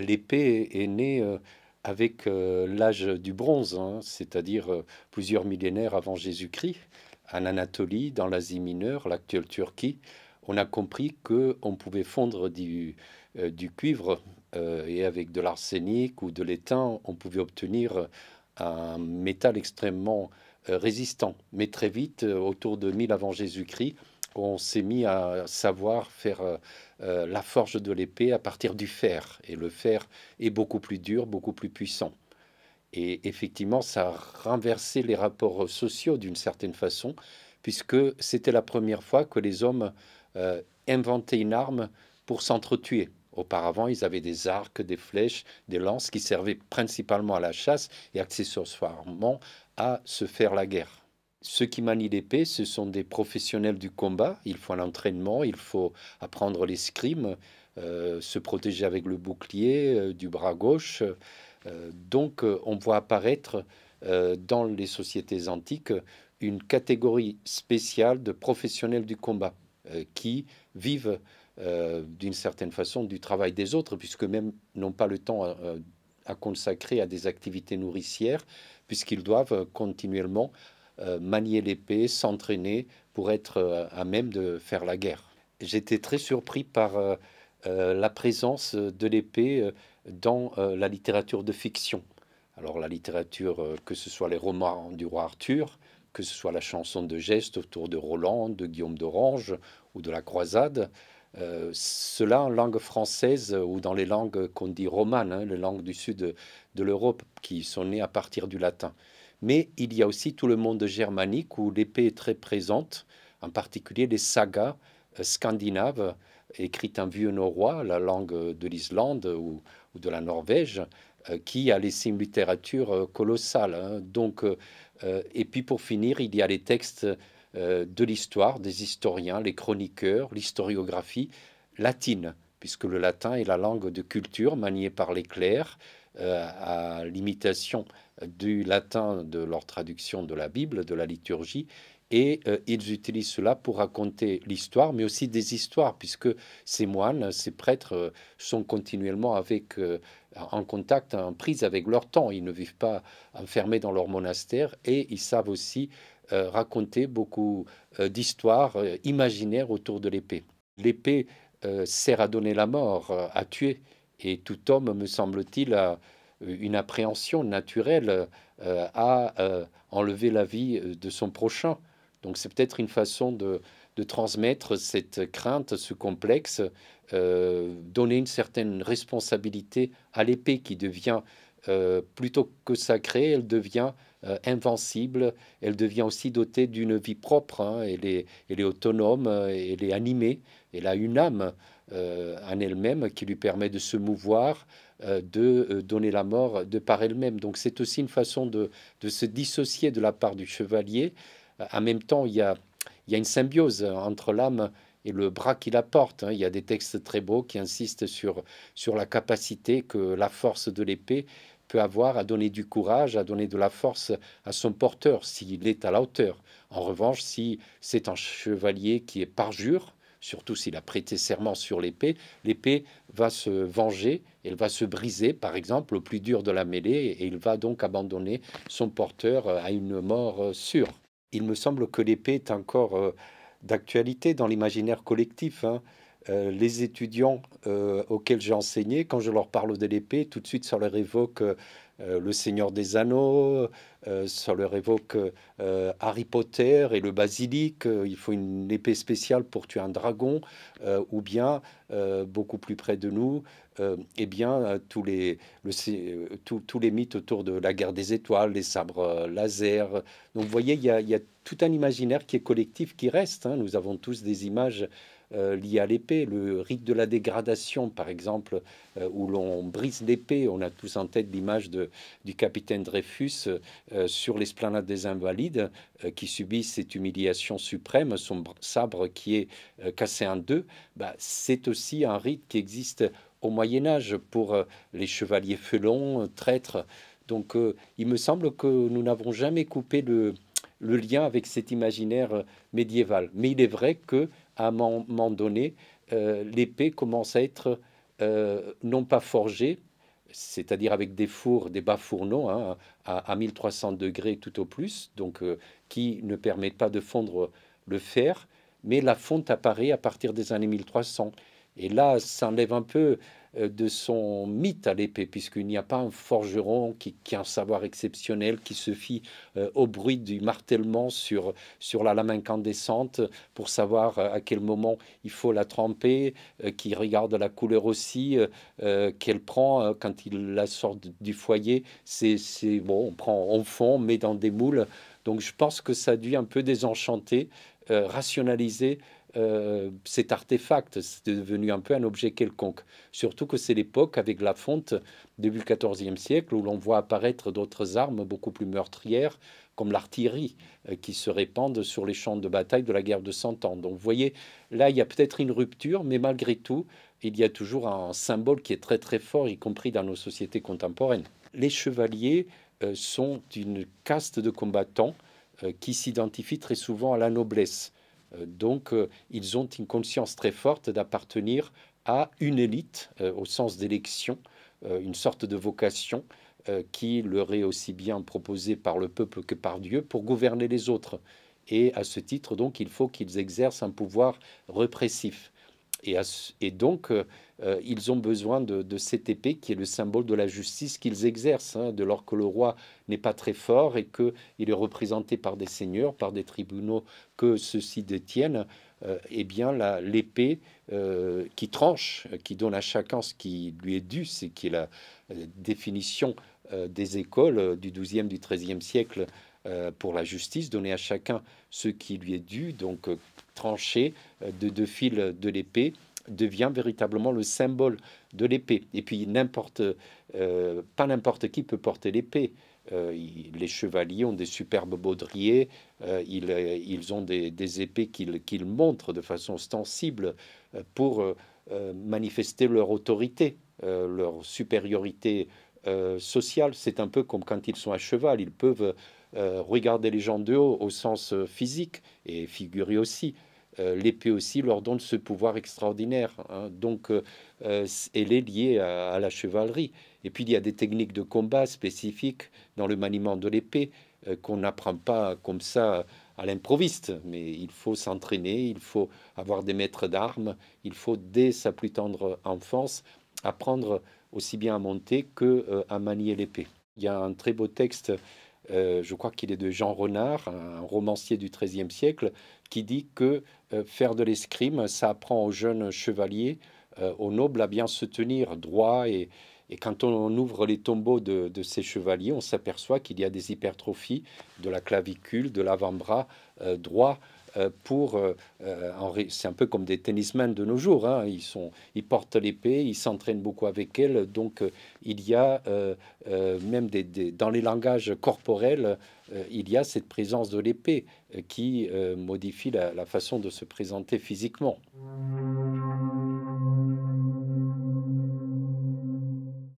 l'épée est née euh, avec euh, l'âge du bronze, hein, c'est-à-dire euh, plusieurs millénaires avant Jésus-Christ, en Anatolie, dans l'Asie mineure, l'actuelle Turquie. On a compris qu'on pouvait fondre du, du cuivre et avec de l'arsenic ou de l'étain, on pouvait obtenir un métal extrêmement résistant. Mais très vite, autour de 1000 avant Jésus-Christ, on s'est mis à savoir faire euh, euh, la forge de l'épée à partir du fer. Et le fer est beaucoup plus dur, beaucoup plus puissant. Et effectivement, ça a renversé les rapports sociaux d'une certaine façon, puisque c'était la première fois que les hommes euh, inventaient une arme pour s'entretuer. Auparavant, ils avaient des arcs, des flèches, des lances qui servaient principalement à la chasse et accessoirement à se faire la guerre ceux qui manient l'épée, ce sont des professionnels du combat. Il faut un entraînement, il faut apprendre l'escrime, euh, se protéger avec le bouclier, euh, du bras gauche. Euh, donc, on voit apparaître dans les sociétés antiques une catégorie spéciale de professionnels du combat qui vivent d'une certaine façon du travail des autres, puisque même n'ont pas le temps à consacrer à des activités nourricières, puisqu'ils doivent continuellement euh, manier l'épée, s'entraîner pour être euh, à même de faire la guerre. J'étais très surpris par euh, la présence de l'épée dans la littérature de fiction. Alors la littérature, que ce soit les romans du roi Arthur, que ce soit la chanson de geste autour de Roland, de Guillaume d'Orange ou de la Croisade, cela en langue française ou dans les langues qu'on dit romanes, hein, les langues du sud de l'Europe qui sont nées à partir du latin mais il y a aussi tout le monde germanique où l'épée est très présente, en particulier les sagas euh, scandinaves écrites en vieux norrois, la langue de l'Islande ou, de la Norvège, euh, qui a laissé une littérature euh, colossale. Hein. et puis pour finir, il y a les textes de l'histoire, des historiens, les chroniqueurs, l'historiographie latine puisque le latin est la langue de culture maniée par les clercs euh, à l'imitation du latin de leur traduction de la Bible, de la liturgie. Et euh, ils utilisent cela pour raconter l'histoire, mais aussi des histoires, puisque ces moines, ces prêtres euh, sont continuellement avec, en contact, en prise avec leur temps. Ils ne vivent pas enfermés dans leur monastère et ils savent aussi raconter beaucoup d'histoires imaginaires autour de l'épée. L'épée euh, sert à donner la mort, euh, à tuer. Et tout homme, me semble-t-il, a euh, une appréhension naturelle à enlever la vie de son prochain. Donc c'est peut-être une façon de, de, transmettre cette crainte, ce complexe, donner une certaine responsabilité à l'épée qui devient, plutôt que sacrée, elle devient euh, invincible, elle devient aussi dotée d'une vie propre, hein. elle, est, elle, est, autonome, euh, elle est animée, elle a une âme euh, en elle-même qui lui permet de se mouvoir, de donner la mort de par elle-même. Donc c'est aussi une façon de, se dissocier de la part du chevalier. en même temps, il y a, il y une symbiose entre l'âme et le bras qu'il apporte. Hein. Il y a des textes très beaux qui insistent sur, sur la capacité que la force de l'épée peut avoir à donner du courage, à donner de la force à son porteur s'il est à la hauteur. En revanche, si c'est un chevalier qui est parjure, surtout s'il a prêté serment sur l'épée, l'épée va se venger, elle va se briser, par exemple, au plus dur de la mêlée, et il va donc abandonner son porteur euh, à une mort euh, sûre. Il me semble que l'épée est encore euh, d'actualité dans l'imaginaire collectif. Hein. Euh, les étudiants euh, auxquels j'ai enseigné, quand je leur parle de l'épée, tout de suite, ça leur évoque euh, Le Seigneur des Anneaux, ça leur évoque Harry Potter et le basilic, il faut une épée spéciale pour tuer un dragon, ou bien, beaucoup plus près de nous, eh bien, tous les, mythes autour de la guerre des étoiles, les sabres laser. Donc, vous voyez, il y, y, a tout un imaginaire qui est collectif, qui reste. Hein. Nous avons tous des images euh, lié à l'épée. Le rite de la dégradation, par exemple, euh, où l'on brise l'épée, on a tous en tête l'image du capitaine Dreyfus euh, sur l'esplanade des Invalides, qui subit cette humiliation suprême, son sabre qui est cassé en deux. Bah, c'est aussi un rite qui existe au Moyen Âge pour les chevaliers felons, traîtres. Donc il me semble que nous n'avons jamais coupé le, lien avec cet imaginaire médiéval. Mais il est vrai que à un moment donné, euh, l'épée commence à être euh, non pas forgée, c'est-à-dire avec des fours, des bas fourneaux hein, à, 1300 degrés tout au plus, donc euh, qui ne permettent pas de fondre le fer, mais la fonte apparaît à partir des années 1300. Et là, ça enlève un peu euh, de son mythe à l'épée, puisqu'il n'y a pas un forgeron qui, a un savoir exceptionnel, qui se fie euh, au bruit du martèlement sur, la lame incandescente pour savoir euh, à quel moment il faut la tremper, qui regarde la couleur aussi qu'elle prend quand il la sort du foyer. C'est bon, on prend, on fond, on met dans des moules. Donc je pense que ça a dû un peu désenchanté rationalisé euh, cet artefact, c'est devenu un peu un objet quelconque. Surtout que c'est l'époque avec la fonte début XIVe siècle où l'on voit apparaître d'autres armes beaucoup plus meurtrières comme l'artillerie euh, qui se répandent sur les champs de bataille de la guerre de Cent Ans. Donc vous voyez, là il y a peut-être une rupture, mais malgré tout, il y a toujours un symbole qui est très très fort, y compris dans nos sociétés contemporaines. Les chevaliers euh, sont une caste de combattants qui s'identifient très souvent à la noblesse euh, donc, euh, ils ont une conscience très forte d'appartenir à une élite euh, au sens d'élection, une sorte de vocation qui leur est aussi bien proposée par le peuple que par Dieu pour gouverner les autres. Et à ce titre, donc, il faut qu'ils exercent un pouvoir répressif. Et, donc, euh, euh, ils ont besoin de, cette épée qui est le symbole de la justice qu'ils exercent, hein, de lors que le roi n'est pas très fort et qu'il est représenté par des seigneurs, par des tribunaux que ceux-ci détiennent. Euh, eh bien, l'épée qui tranche, qui donne à chacun ce qui lui est dû, c'est la, définition des écoles du XIIe, du XIIIe siècle euh, pour la justice, donner à chacun ce qui lui est dû, donc euh, trancher euh, de deux fils de l'épée devient véritablement le symbole de l'épée. Et puis n'importe, pas n'importe qui peut porter l'épée. les chevaliers ont des superbes baudriers, ils, ont des, épées qu'ils, qu'ils montrent de façon ostensible pour manifester leur autorité, leur supériorité sociale. C'est un peu comme quand ils sont à cheval, ils peuvent euh, regarder les gens de haut au sens euh, physique et figuré aussi. Euh, l'épée aussi leur donne ce pouvoir extraordinaire. Hein. Donc, elle est liée à, la chevalerie. Et puis il y a des techniques de combat spécifiques dans le maniement de l'épée qu'on n'apprend pas comme ça à l'improviste, mais il faut s'entraîner, il faut avoir des maîtres d'armes, il faut dès sa plus tendre enfance apprendre aussi bien à monter que à manier l'épée. Il y a un très beau texte euh, je crois qu'il est de Jean Renard, un romancier du XIIIe siècle, qui dit que euh, faire de l'escrime, ça apprend aux jeunes chevaliers, euh, aux nobles, à bien se tenir droit. Et, quand on ouvre les tombeaux de ces chevaliers, on s'aperçoit qu'il y a des hypertrophies de la clavicule, de l'avant-bras droit. Euh, pour. Euh, euh, c'est un peu comme des tennismen de nos jours. Hein. ils, sont, ils portent l'épée, ils s'entraînent beaucoup avec elle. Donc, il y a même des, dans les langages corporels, il y a cette présence de l'épée qui modifie la, la, façon de se présenter physiquement.